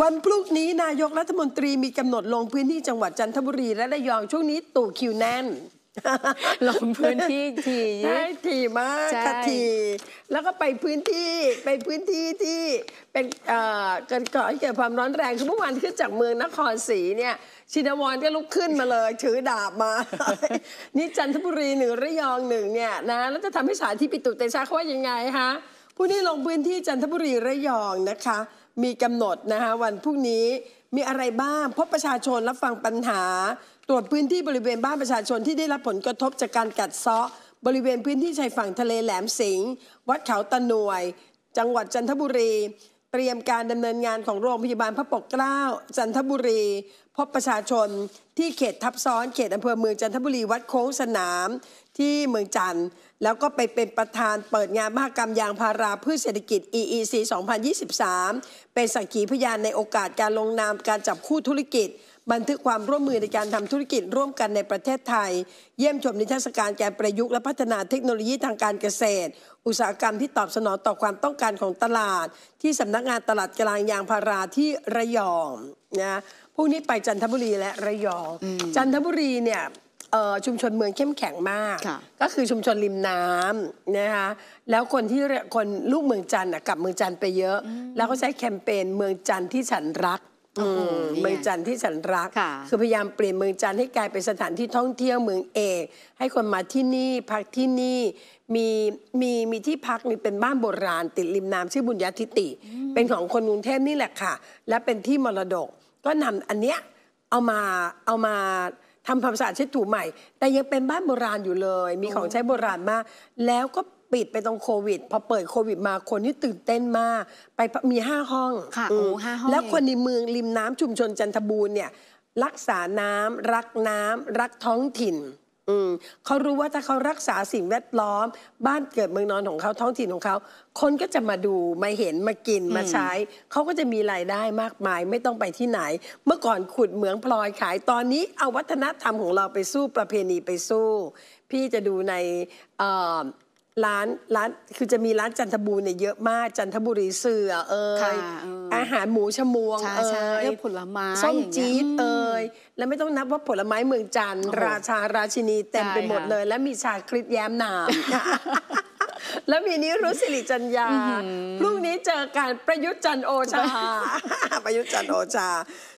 วันพรุ่งนี้นายกรัฐมนตรีมีกำหนดลงพื้นที่จังหวัดจันทบุรีและระยองช่วงนี้ตู่คิวแน่นลงพื้นที่ทีใช่ทีมากค่ะที แล้วก็ไปพื้นที่ไปพื้นที่ที่เป็นเอ่อเกิดเกิดความร้อนแรงคือเมื่อวานขึ้นจากเมืองนครศรีเนี่ยชินวรก็ลุกขึ้นมาเลยถือดาบมา นี่จันทบุรีหนึ่งระยองหนึ่งเนี่ยนะแล้วจะทำให้สาที่ปิตุเตชะเขาว่ายังไงคะ ผู้นี้ลงพื้นที่จันทบุรีระยองนะคะมีกำหนดนะคะวันพรุ่งนี้มีอะไรบ้างพบประชาชนรับฟังปัญหา ตรวจพื้นที่บริเวณบ้านประชาชนที่ได้รับผลกระทบจากการกัดเซาะ บริเวณพื้นที่ชายฝั่งทะเลแหลมสิงห์วัดเขาตะหน่วย จังหวัดจันทบุรีเตรียมการดำเนินงานของโรงพยาบาลพระปกเกล้า จันทบุรี พบประชาชนที่เขตทับซ้อนเขตอำเภอเมืองจันทบุรีวัดโค้งสนาม ที่เมืองจันทร์แล้วก็ไปเป็นประธานเปิดงานมหกรรมยางพาราพืชเศรษฐกิจ EEC 2023 เป็นสักขีพยานในโอกาสการลงนามการจับคู่ธุรกิจบันทึกความร่วมมือในการทำธุรกิจร่วมกันในประเทศไทย เยี่ยมชมนิทรรศการการประยุกต์และพัฒนาเทคโนโลยีทางการเกษตร อุตสาหกรรมที่ตอบสนองต่อความต้องการของตลาด ที่สำนักงานตลาดกลางยางพาราที่ระยองนะพวกนี้ไปจันทบุรีและระยองจันทบุรีเนี่ยชุมชนเมืองเข้มแข็งมาก ก็คือชุมชนริมน้ำนะคะแล้วคนที่คนลูกเมืองจันทร์กลับเมืองจันทร์ไปเยอะ แล้วก็ใช้แคมเปญเมืองจันทร์ที่ฉันรักเมืองจันทร์ที่ฉันรักคือพยายามเปลี่ยนเมืองจันทร์ให้กลายเป็นสถานที่ท่องเที่ยวเมืองเอกให้คนมาที่นี่พักที่นี่มีมีมีที่พักมีเป็นบ้านโบราณ ติดริมน้ำชื่อบุญญาธิติ เป็นของคนกรุงเทพนี่แหละค่ะ และเป็นที่มรดกก็นำอันเนี้ยเอามาเอามาทำความสะอาดเช็ดถูใหม่ แต่ยังเป็นบ้านโบราณอยู่เลยมีของใช้โบราณมาก แล้วก็ปิดไปตรงโควิดพอเปิดโควิดมาคนที่ตื่นเต้นมากไปมีห้าห้องค่ะโอ้ห้าห้องแล้วคนในเมืองริมน้ำชุมชนจันทบูรณ์เนี่ย รักษาน้ำรักน้ำรักท้องถิ่น อืมเขารู้ว่าถ้าเขารักษาสิ่งแวดล้อม บ้านเกิดเมืองนอนของเขาท้องถิ่นของเขา คนก็จะมาดูมาเห็นมากินมาใช้เขาก็จะมีรายได้มากมายไม่ต้องไปที่ไหน เมื่อก่อนขุดเหมืองพลอยขาย ตอนนี้เอาวัฒนธรรมของเราไปสู้ประเพณีไปสู้ พี่จะดูในร้านร้านคือจะมีร้านจันทบูรเนี่ยเยอะมากจันทบุรีเสือเอ่ยอาหารหมูชะมวงเอ่ยผลไม้ส้มจี๊ดเอ่ยแล้วไม่ต้องนับว่าผลไม้เมืองจัน ราชาราชินีเต็มไปหมดเลย และมีชาคริสแย้มหนามแล้วมีนี้รู้สิริจัญญาพรุ่งนี้เจอกันประยุทธ์จันโอชาประยุทธ์จันโอชา